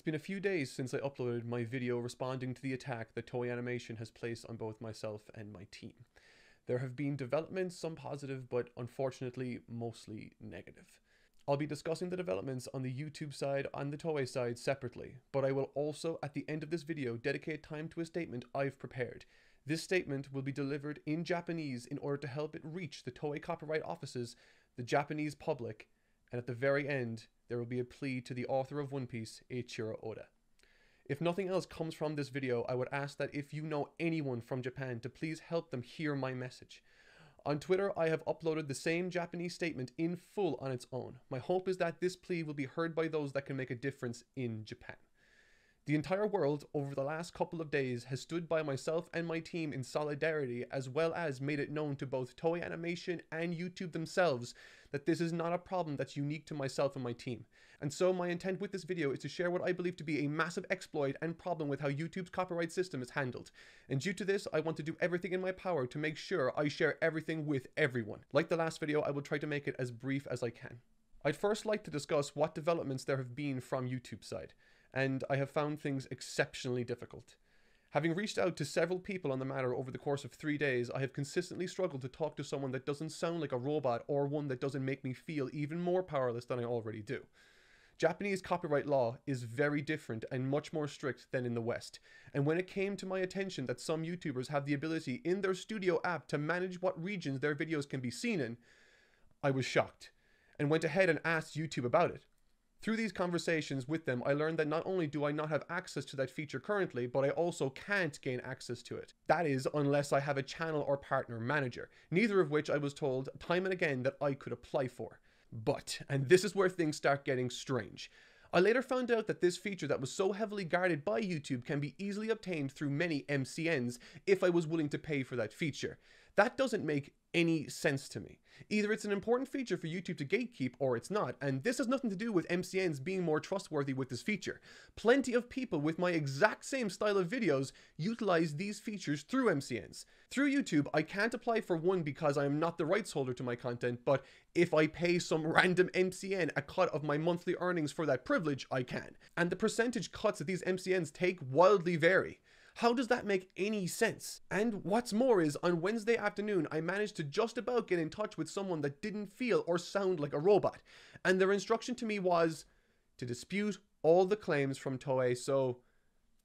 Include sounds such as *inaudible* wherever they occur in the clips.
It's been a few days since I uploaded my video responding to the attack that Toy Animation has placed on both myself and my team. There have been developments, some positive, but unfortunately mostly negative. I'll be discussing the developments on the YouTube side and the Toei side separately, but I will also, at the end of this video, dedicate time to a statement I've prepared. This statement will be delivered in Japanese in order to help it reach the Toei copyright offices, the Japanese public, and at the very end, there will be a plea to the author of One Piece, Eiichiro Oda. If nothing else comes from this video, I would ask that if you know anyone from Japan to please help them hear my message. On Twitter, I have uploaded the same Japanese statement in full on its own. My hope is that this plea will be heard by those that can make a difference in Japan. The entire world over the last couple of days has stood by myself and my team in solidarity as well as made it known to both Toei Animation and YouTube themselves that this is not a problem that's unique to myself and my team. And so my intent with this video is to share what I believe to be a massive exploit and problem with how YouTube's copyright system is handled. And due to this, I want to do everything in my power to make sure I share everything with everyone. Like the last video, I will try to make it as brief as I can. I'd first like to discuss what developments there have been from YouTube's side and I have found things exceptionally difficult. Having reached out to several people on the matter over the course of three days, I have consistently struggled to talk to someone that doesn't sound like a robot or one that doesn't make me feel even more powerless than I already do. Japanese copyright law is very different and much more strict than in the West. And when it came to my attention that some YouTubers have the ability in their studio app to manage what regions their videos can be seen in, I was shocked and went ahead and asked YouTube about it. Through these conversations with them, I learned that not only do I not have access to that feature currently, but I also can't gain access to it. That is, unless I have a channel or partner manager, neither of which I was told time and again that I could apply for. But, and this is where things start getting strange, I later found out that this feature that was so heavily guarded by YouTube can be easily obtained through many MCNs if I was willing to pay for that feature. That doesn't make any sense to me. Either it's an important feature for YouTube to gatekeep or it's not, and this has nothing to do with MCNs being more trustworthy with this feature. Plenty of people with my exact same style of videos utilize these features through MCNs. Through YouTube, I can't apply for one because I am not the rights holder to my content, but if I pay some *laughs* random MCN a cut of my monthly earnings for that privilege, I can. And the percentage cuts that these MCNs take wildly vary. How does that make any sense? And what's more is, on Wednesday afternoon, I managed to just about get in touch with someone that didn't feel or sound like a robot, and their instruction to me was to dispute all the claims from Toei, so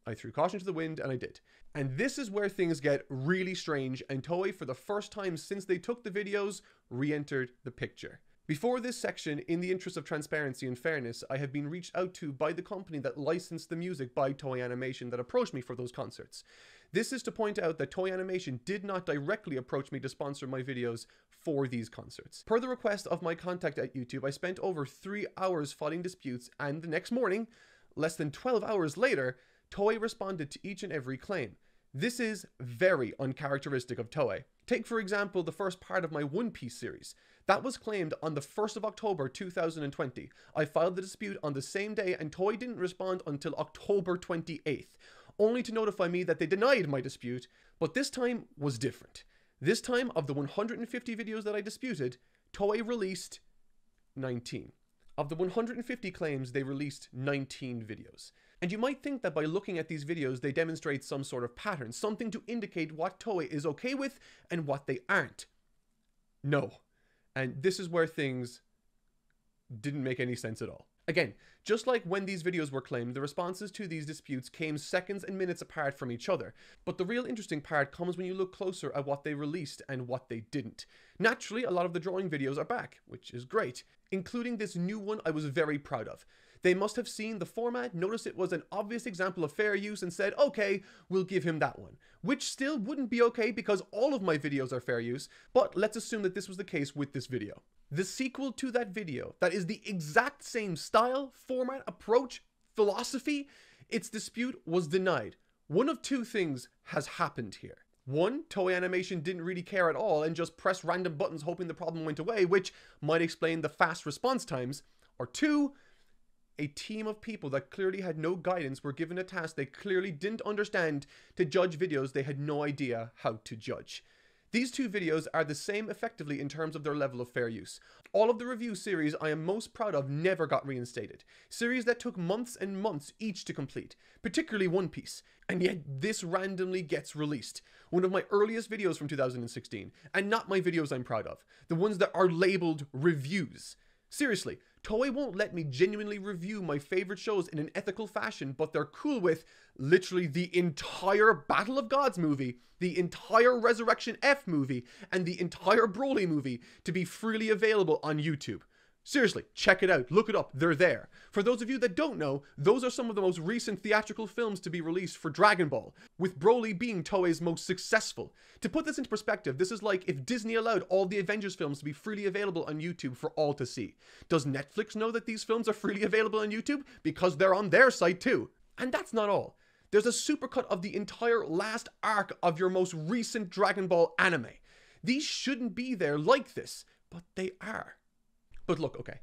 I threw caution to the wind and I did. And this is where things get really strange and Toei for the first time since they took the videos re-entered the picture. Before this section, in the interest of transparency and fairness, I have been reached out to by the company that licensed the music by Toy Animation that approached me for those concerts. This is to point out that Toy Animation did not directly approach me to sponsor my videos for these concerts. Per the request of my contact at YouTube, I spent over three hours fighting disputes, and the next morning, less than 12 hours later, Toy responded to each and every claim. This is very uncharacteristic of Toei. Take, for example, the first part of my One Piece series. That was claimed on the 1st of October 2020. I filed the dispute on the same day, and Toei didn't respond until October 28th, only to notify me that they denied my dispute, but this time was different. This time, of the 150 videos that I disputed, Toei released 19. Of the 150 claims, they released 19 videos. And you might think that by looking at these videos, they demonstrate some sort of pattern, something to indicate what Toei is okay with and what they aren't. No. And this is where things didn't make any sense at all. Again, just like when these videos were claimed, the responses to these disputes came seconds and minutes apart from each other. But the real interesting part comes when you look closer at what they released and what they didn't. Naturally, a lot of the drawing videos are back, which is great, including this new one I was very proud of. They must have seen the format, noticed it was an obvious example of fair use, and said, okay, we'll give him that one. Which still wouldn't be okay because all of my videos are fair use, but let's assume that this was the case with this video. The sequel to that video, that is the exact same style, format, approach, philosophy, its dispute was denied. One of two things has happened here. One, Toei Animation didn't really care at all and just pressed random buttons hoping the problem went away, which might explain the fast response times. Or two, a team of people that clearly had no guidance were given a task they clearly didn't understand to judge videos they had no idea how to judge. These two videos are the same effectively in terms of their level of fair use. All of the review series I am most proud of never got reinstated. Series that took months and months each to complete, particularly One Piece. And yet this randomly gets released. One of my earliest videos from 2016, and not my videos I'm proud of. The ones that are labeled reviews. Seriously, Toei won't let me genuinely review my favorite shows in an ethical fashion, but they're cool with literally the entire Battle of Gods movie, the entire Resurrection F movie, and the entire Broly movie to be freely available on YouTube. Seriously, check it out. Look it up. They're there. For those of you that don't know, those are some of the most recent theatrical films to be released for Dragon Ball, with Broly being Toei's most successful. To put this into perspective, this is like if Disney allowed all the Avengers films to be freely available on YouTube for all to see. Does Netflix know that these films are freely available on YouTube? Because they're on their site too. And that's not all. There's a supercut of the entire last arc of your most recent Dragon Ball anime. These shouldn't be there like this, but they are. But look, okay.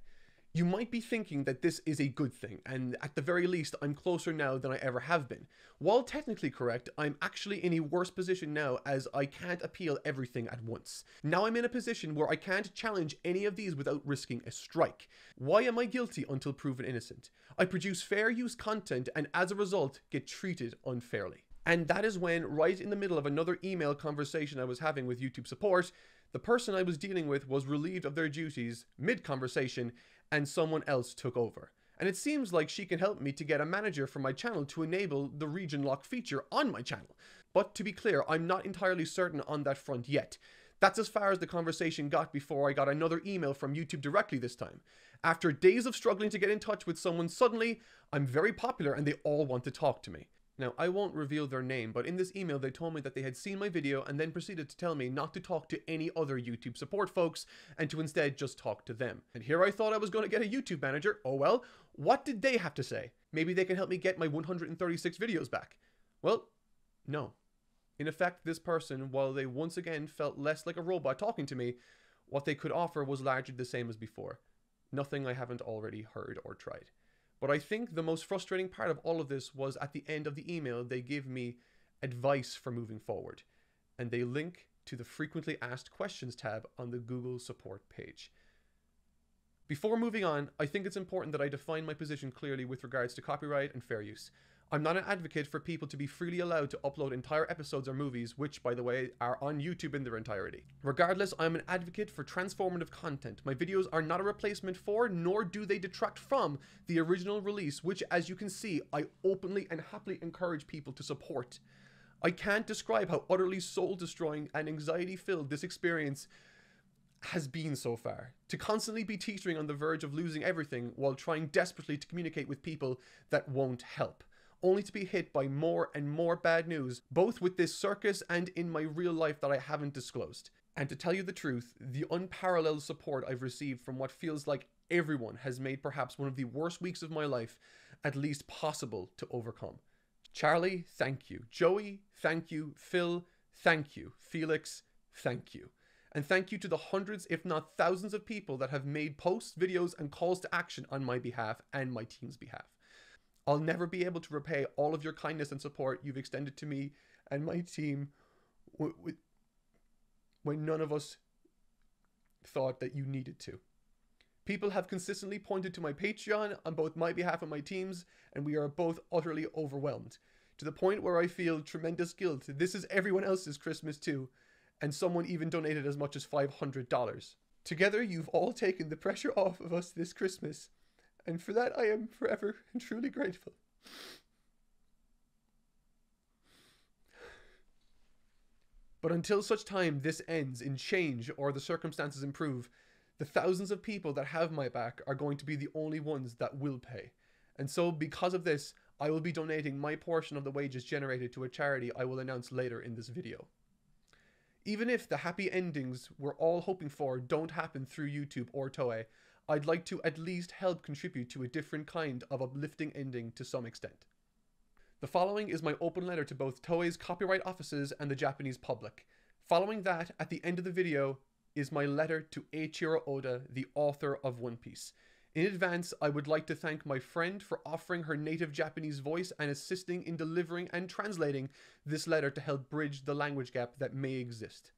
You might be thinking that this is a good thing, and at the very least, I'm closer now than I ever have been. While technically correct, I'm actually in a worse position now as I can't appeal everything at once. Now I'm in a position where I can't challenge any of these without risking a strike. Why am I guilty until proven innocent? I produce fair use content and as a result get treated unfairly. And that is when, right in the middle of another email conversation I was having with YouTube support, the person I was dealing with was relieved of their duties mid conversation and someone else took over. And it seems like she can help me to get a manager for my channel to enable the region lock feature on my channel. But to be clear, I'm not entirely certain on that front yet. That's as far as the conversation got before I got another email from YouTube directly this time. After days of struggling to get in touch with someone, suddenly I'm very popular and they all want to talk to me. Now, I won't reveal their name, but in this email they told me that they had seen my video and then proceeded to tell me not to talk to any other YouTube support folks and to instead just talk to them. And here I thought I was going to get a YouTube manager, oh well, what did they have to say? Maybe they can help me get my 136 videos back. Well, no. In effect, this person, while they once again felt less like a robot talking to me, what they could offer was largely the same as before. Nothing I haven't already heard or tried. But I think the most frustrating part of all of this was at the end of the email, they give me advice for moving forward. And they link to the frequently asked questions tab on the Google support page. Before moving on, I think it's important that I define my position clearly with regards to copyright and fair use. I'm not an advocate for people to be freely allowed to upload entire episodes or movies, which, by the way, are on YouTube in their entirety. Regardless, I'm an advocate for transformative content. My videos are not a replacement for, nor do they detract from, the original release, which, as you can see, I openly and happily encourage people to support. I can't describe how utterly soul-destroying and anxiety-filled this experience has been so far. To constantly be teetering on the verge of losing everything while trying desperately to communicate with people that won't help only to be hit by more and more bad news, both with this circus and in my real life that I haven't disclosed. And to tell you the truth, the unparalleled support I've received from what feels like everyone has made perhaps one of the worst weeks of my life at least possible to overcome. Charlie, thank you. Joey, thank you. Phil, thank you. Felix, thank you. And thank you to the hundreds, if not thousands, of people that have made posts, videos, and calls to action on my behalf and my team's behalf. I'll never be able to repay all of your kindness and support you've extended to me and my team when none of us thought that you needed to. People have consistently pointed to my Patreon on both my behalf and my team's, and we are both utterly overwhelmed. To the point where I feel tremendous guilt. This is everyone else's Christmas too, and someone even donated as much as $500. Together, you've all taken the pressure off of us this Christmas and for that I am forever and truly grateful. But until such time this ends in change or the circumstances improve, the thousands of people that have my back are going to be the only ones that will pay. And so, because of this, I will be donating my portion of the wages generated to a charity I will announce later in this video. Even if the happy endings we're all hoping for don't happen through YouTube or Toei, I'd like to at least help contribute to a different kind of uplifting ending to some extent. The following is my open letter to both Toei's copyright offices and the Japanese public. Following that, at the end of the video, is my letter to Eiichiro Oda, the author of One Piece. In advance, I would like to thank my friend for offering her native Japanese voice and assisting in delivering and translating this letter to help bridge the language gap that may exist.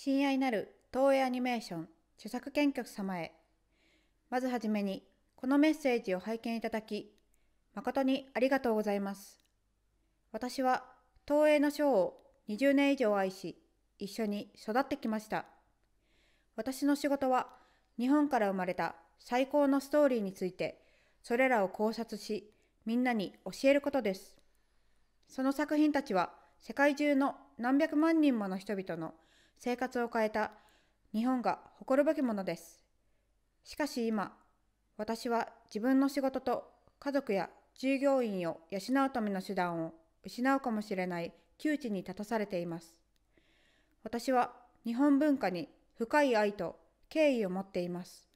親愛なる東映アニメーション著作権局様へ。まずはじめに、このメッセージを拝見いただき、誠にありがとうございます。私は東映の賞を20年以上愛し、一緒に育ってきました。私の仕事は、日本から生まれた最高のストーリーについて、それらを考察し、みんなに教えることです。その作品たちは、世界中の何百万人もの人々の生活を変えた日本が誇るべきものです。しかし今、私は自分の仕事と家族や従業員を養うための手段を失うかもしれない窮地に立たされています。私は日本文化に深い愛と敬意を持っています。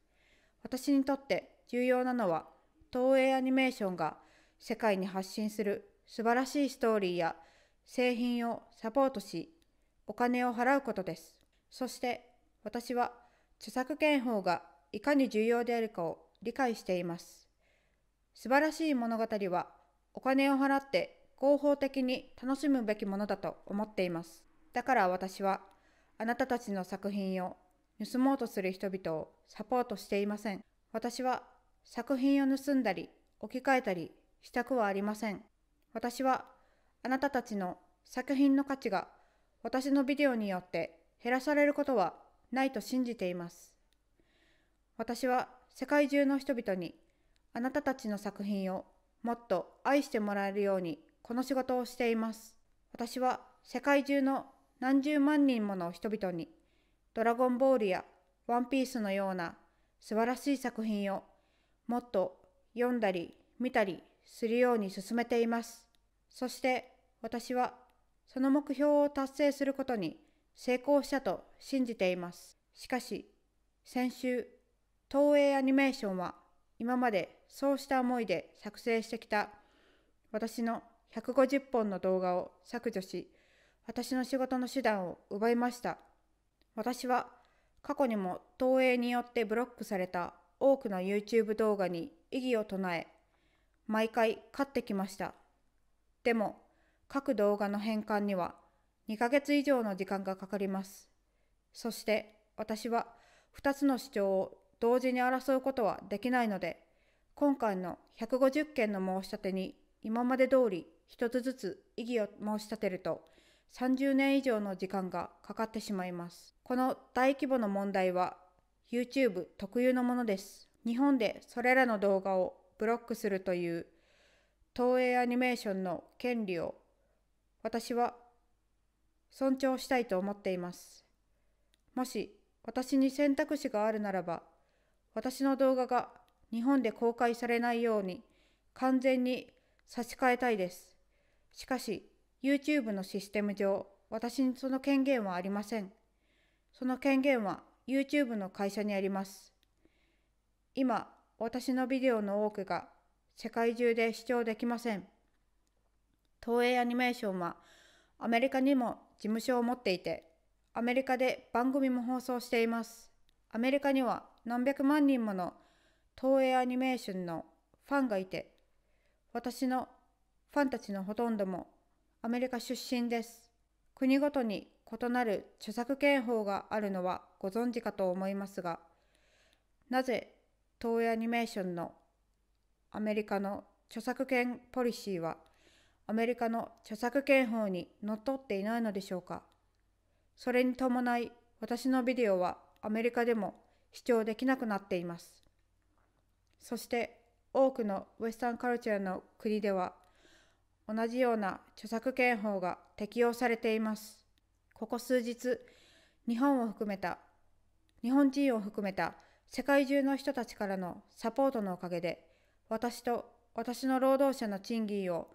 私にとって重要なのは東映アニメーションが世界に発信する素晴らしいストーリーや製品をサポートしお金を払うことです。そして私は著作権法がいかに重要であるかを理解しています。素晴らしい物語はお金を払って合法的に楽しむべきものだと思っています。だから私はあなたたちの作品を盗もうとする人々をサポートしていません。私は作品を盗んだり置き換えたりしたくはありません。私はあなたたちの作品の価値が私のビデオによって減らされることはないと信じています。私は世界中の人々にあなたたちの作品をもっと愛してもらえるようにこの仕事をしています。私は世界中の何十万人もの人々にドラゴンボールやワンピースのような素晴らしい作品をもっと読んだり見たりするように進めています。そして私はその目標を達成することに成功したと信じています。しかし、先週、東映アニメーションは今までそうした思いで作成してきた私の150本の動画を削除し、私の仕事の手段を奪いました。私は過去にも東映によってブロックされた多くの YouTube 動画に異議を唱え、毎回勝ってきました。でも、各動画の変換には2ヶ月以上の時間がかかります。そして私は2つの主張を同時に争うことはできないので、今回の150件の申し立てに今まで通り1つずつ異議を申し立てると30年以上の時間がかかってしまいます。この大規模の問題は YouTube 特有のものです。日本でそれらの動画をブロックするという東映アニメーションの権利を私は尊重したいと思っています。もし私に選択肢があるならば、私の動画が日本で公開されないように完全に差し替えたいです。しかし、YouTube のシステム上、私にその権限はありません。その権限は YouTube の会社にあります。今、私のビデオの多くが世界中で視聴できません。東映アニメーションはアメリカにも事務所を持っていて、アメリカで番組も放送しています。アメリカには何百万人もの東映アニメーションのファンがいて、私のファンたちのほとんどもアメリカ出身です。国ごとに異なる著作権法があるのはご存知かと思いますが、なぜ東映アニメーションのアメリカの著作権ポリシーはアメリカの著作権法にのっとっていないのでしょうかそれに伴い私のビデオはアメリカでも視聴できなくなっていますそして多くのウエスタンカルチャーの国では同じような著作権法が適用されていますここ数日日本を含めた日本人を含めた世界中の人たちからのサポートのおかげで私と私の労働者の賃金を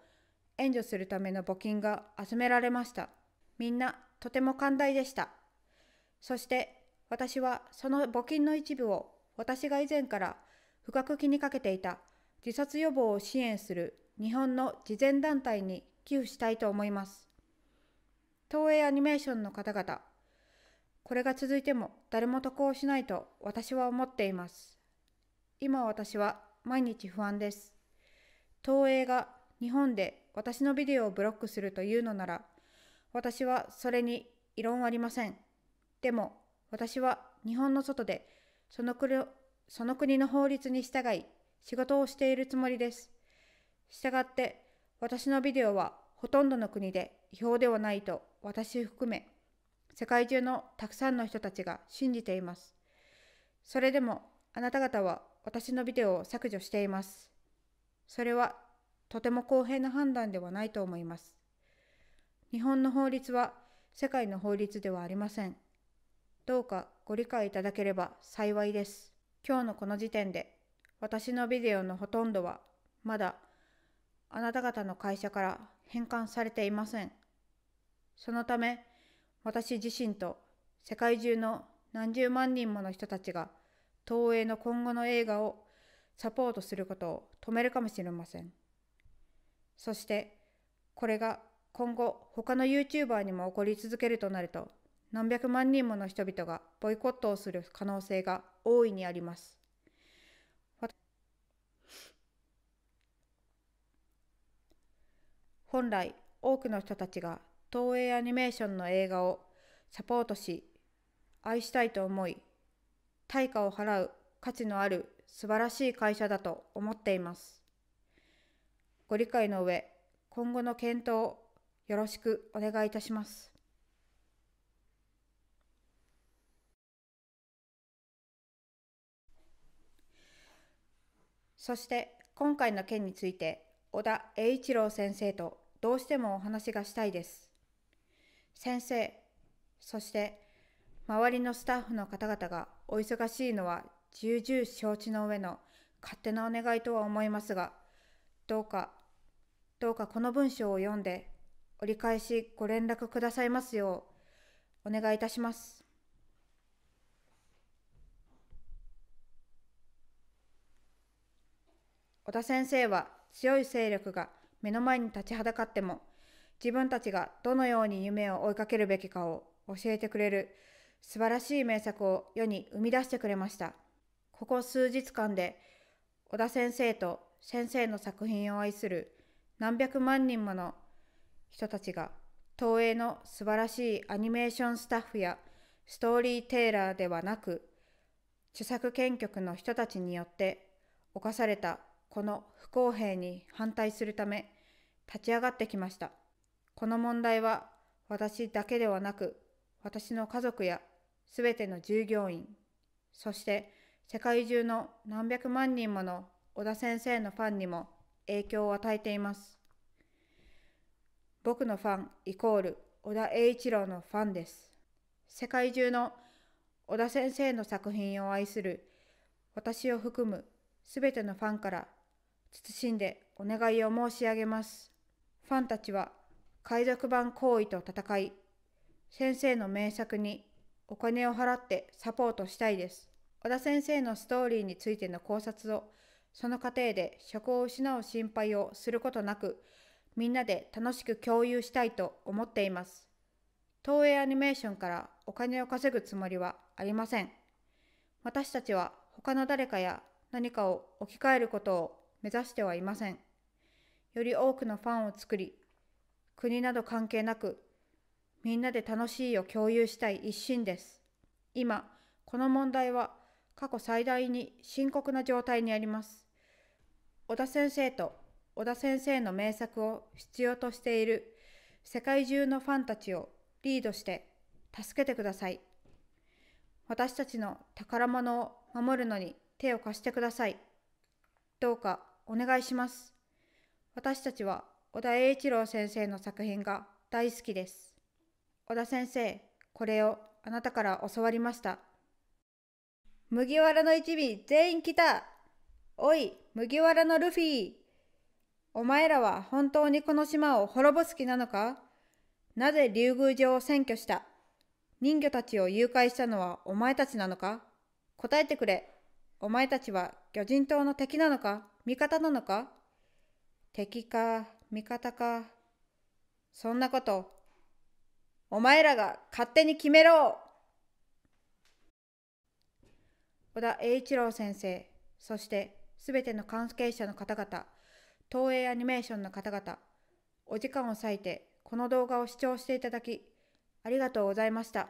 援助するための募金が集められました。みんなとても寛大でした。そして私はその募金の一部を私が以前から深く気にかけていた自殺予防を支援する日本の慈善団体に寄付したいと思います。東映アニメーションの方々、これが続いても誰も得をしないと私は思っています。今私は毎日不安です。東映が日本で私のビデオをブロックするというのなら、私はそれに異論はありません。でも、私は日本の外でその国その国の法律に従い仕事をしているつもりです。従って、私のビデオはほとんどの国で違法ではないと私含め世界中のたくさんの人たちが信じています。それでもあなた方は私のビデオを削除しています。それはとても公平な判断ではないと思います。日本の法律は世界の法律ではありません。どうかご理解いただければ幸いです。今日のこの時点で私のビデオのほとんどはまだあなた方の会社から返還されていません。そのため私自身と世界中の何十万人もの人たちが東映の今後の映画をサポートすることを止めるかもしれません。そしてこれが今後他の YouTuber にも起こり続けるとなると何百万人もの人々がボイコットをする可能性が大いにあります。本来多くの人たちが東映アニメーションの映画をサポートし愛したいと思い対価を払う価値のある素晴らしい会社だと思っています。ご理解の上、今後の検討をよろしくお願いいたします。そして今回の件について小田栄一郎先生とどうしてもお話がしたいです。先生、そして周りのスタッフの方々がお忙しいのは重々承知の上の勝手なお願いとは思いますが、どうかどうかこの文章を読んで、折り返しご連絡くださいますよう、お願いいたします。小田先生は強い勢力が目の前に立ちはだかっても、自分たちがどのように夢を追いかけるべきかを教えてくれる素晴らしい名作を世に生み出してくれました。ここ数日間で小田先生と先生の作品を愛する何百万人もの人たちが東映の素晴らしいアニメーションスタッフやストーリーテイラーではなく著作権局の人たちによって犯されたこの不公平に反対するため立ち上がってきましたこの問題は私だけではなく私の家族やすべての従業員そして世界中の何百万人もの小田先生のファンにも影響を与えています。僕のファンイコール小田栄一郎のファンです。世界中の小田先生の作品を愛する私を含むすべてのファンから謹んでお願いを申し上げます。ファンたちは海賊版行為と戦い、先生の名作にお金を払ってサポートしたいです。小田先生のストーリーについての考察をその過程で職を失う心配をすることなく、みんなで楽しく共有したいと思っています。東映アニメーションからお金を稼ぐつもりはありません。私たちは他の誰かや何かを置き換えることを目指してはいません。より多くのファンを作り、国など関係なく、みんなで楽しいを共有したい一心です。今、この問題は過去最大に深刻な状態にあります。小田先生と小田先生の名作を必要としている世界中のファンたちをリードして助けてください。私たちの宝物を守るのに手を貸してください。どうかお願いします。私たちは小田栄一郎先生の作品が大好きです。小田先生、これをあなたから教わりました。麦わらの一味全員来たおい麦わらのルフィお前らは本当にこの島を滅ぼす気なのかなぜ竜宮城を占拠した人魚たちを誘拐したのはお前たちなのか答えてくれ。お前たちは魚人島の敵なのか味方なのか敵か味方か。そんなこと、お前らが勝手に決めろ小田栄一郎先生、そしてすべての関係者の方々、東映アニメーションの方々、お時間を割いてこの動画を視聴していただき、ありがとうございました。